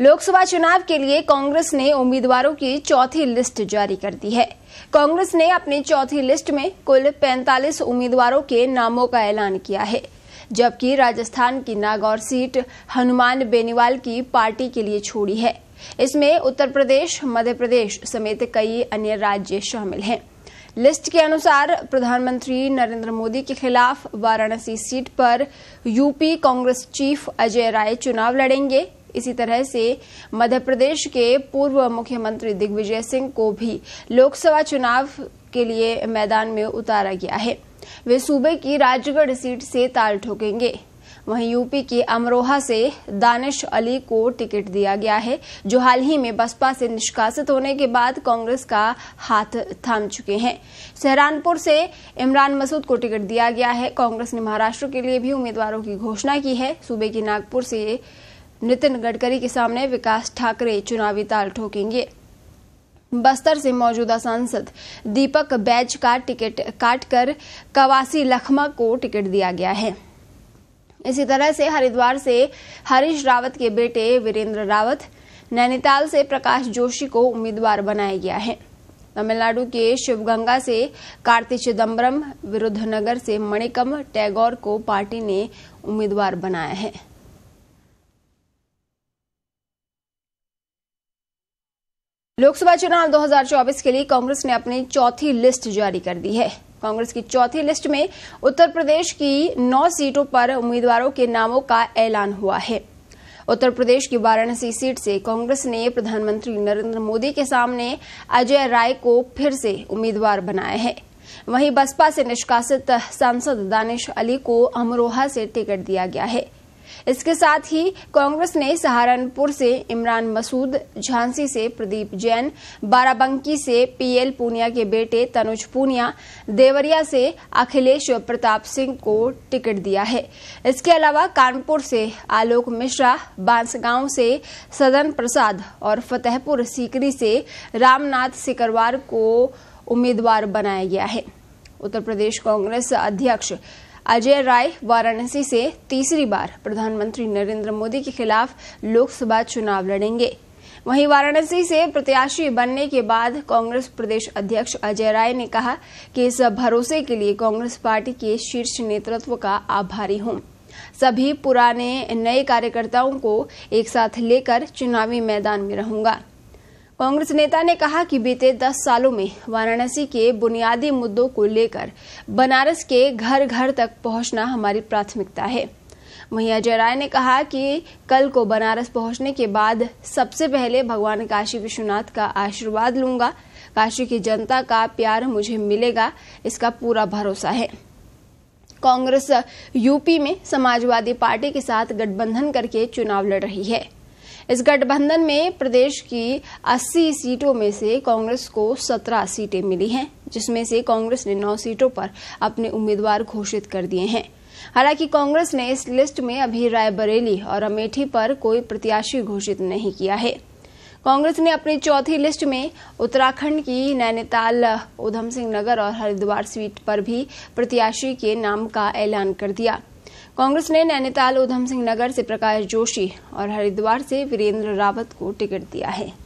लोकसभा चुनाव के लिए कांग्रेस ने उम्मीदवारों की चौथी लिस्ट जारी कर दी है कांग्रेस ने अपनी चौथी लिस्ट में कुल 45 उम्मीदवारों के नामों का ऐलान किया है जबकि राजस्थान की नागौर सीट हनुमान बेनीवाल की पार्टी के लिए छोड़ी है इसमें उत्तर प्रदेश मध्य प्रदेश समेत कई अन्य राज्य शामिल हैं लिस्ट के अनुसार प्रधानमंत्री नरेंद्र मोदी के खिलाफ वाराणसी सीट पर यूपी कांग्रेस चीफ अजय राय चुनाव लड़ेंगे इसी तरह से मध्य प्रदेश के पूर्व मुख्यमंत्री दिग्विजय सिंह को भी लोकसभा चुनाव के लिए मैदान में उतारा गया है वे सूबे की राजगढ़ सीट से ताल ठोकेंगे वहीं यूपी के अमरोहा से दानिश अली को टिकट दिया गया है जो हाल ही में बसपा से निष्कासित होने के बाद कांग्रेस का हाथ थाम चुके हैं सहरानपुर से इमरान मसूद को टिकट दिया गया है कांग्रेस ने महाराष्ट्र के लिए भी उम्मीदवारों की घोषणा की है सूबे की नागपुर से नितिन गडकरी के सामने विकास ठाकरे चुनावी ताल ठोकेंगे बस्तर से मौजूदा सांसद दीपक बैज का टिकट काटकर कवासी लखमा को टिकट दिया गया है इसी तरह से हरिद्वार से हरीश रावत के बेटे वीरेंद्र रावत नैनीताल से प्रकाश जोशी को उम्मीदवार बनाया गया है तमिलनाडु के शिवगंगा से कार्ति चिदम्बरम विरुद्धनगर से मणिकम टैगोर को पार्टी ने उम्मीदवार बनाया है लोकसभा चुनाव 2024 के लिए कांग्रेस ने अपनी चौथी लिस्ट जारी कर दी है कांग्रेस की चौथी लिस्ट में उत्तर प्रदेश की नौ सीटों पर उम्मीदवारों के नामों का ऐलान हुआ है उत्तर प्रदेश की वाराणसी सीट से कांग्रेस ने प्रधानमंत्री नरेंद्र मोदी के सामने अजय राय को फिर से उम्मीदवार बनाया है वहीं बसपा से निष्कासित सांसद दानिश अली को अमरोहा से टिकट दिया गया है इसके साथ ही कांग्रेस ने सहारनपुर से इमरान मसूद झांसी से प्रदीप जैन बाराबंकी से पीएल पूनिया के बेटे तनुज पूनिया देवरिया से अखिलेश प्रताप सिंह को टिकट दिया है इसके अलावा कानपुर से आलोक मिश्रा बांसगांव से सदन प्रसाद और फतेहपुर सीकरी से रामनाथ सिकरवार को उम्मीदवार बनाया गया है उत्तर प्रदेश कांग्रेस अध्यक्ष अजय राय वाराणसी से तीसरी बार प्रधानमंत्री नरेंद्र मोदी के खिलाफ लोकसभा चुनाव लड़ेंगे वहीं वाराणसी से प्रत्याशी बनने के बाद कांग्रेस प्रदेश अध्यक्ष अजय राय ने कहा कि इस भरोसे के लिए कांग्रेस पार्टी के शीर्ष नेतृत्व का आभारी हूं सभी पुराने नए कार्यकर्ताओं को एक साथ लेकर चुनावी मैदान में रहूंगा कांग्रेस नेता ने कहा कि बीते दस सालों में वाराणसी के बुनियादी मुद्दों को लेकर बनारस के घर घर तक पहुंचना हमारी प्राथमिकता है वहीं अजय राय ने कहा कि कल को बनारस पहुंचने के बाद सबसे पहले भगवान काशी विश्वनाथ का आशीर्वाद लूंगा काशी की जनता का प्यार मुझे मिलेगा इसका पूरा भरोसा है कांग्रेस यूपी में समाजवादी पार्टी के साथ गठबंधन करके चुनाव लड़ रही है इस गठबंधन में प्रदेश की 80 सीटों में से कांग्रेस को 17 सीटें मिली हैं जिसमें से कांग्रेस ने 9 सीटों पर अपने उम्मीदवार घोषित कर दिए हैं हालांकि कांग्रेस ने इस लिस्ट में अभी रायबरेली और अमेठी पर कोई प्रत्याशी घोषित नहीं किया है कांग्रेस ने अपनी चौथी लिस्ट में उत्तराखंड की नैनीताल उधम सिंह नगर और हरिद्वार सीट पर भी प्रत्याशी के नाम का ऐलान कर दिया कांग्रेस ने नैनीताल ऊधम सिंह नगर से प्रकाश जोशी और हरिद्वार से वीरेंद्र रावत को टिकट दिया है